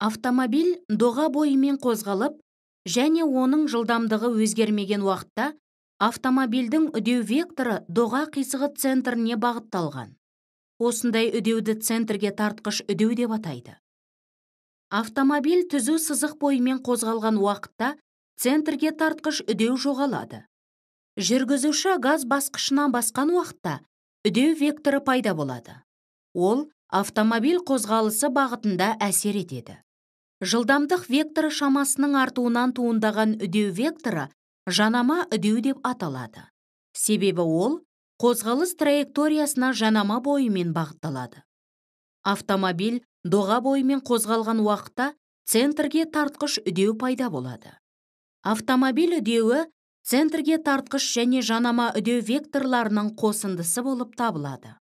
автомобиль доға бойымен қозғалып және оның жылдамдығы өзгермеген уақытта автомобильдің үдеу векторы доға қисығы центріне бағытталған осындай үдеуді центрге тартқыш үдеу деп атайды автомобиль түзу сызық бойымен қозғалған уақытта центрге тартқыш үдеу жоғалады жүргізуші газ басқышынан басқан уақытта үдеу векторы пайда болады ол автомобиль қозғалысы бағытында әсер етеді жылдамдық векторы шамасының артуынан туындаған үдеу векторы жанама үдеу деп аталады себебі ол қозғалыс траекториясына жанама бойымен бағытталады автомобиль доға бойымен қозғалған уақытта центрге тартқыш үдеу пайда болады автомобиль үдеуі центрге тартқыш және жанама үдеу векторларының қосындысы болып табылады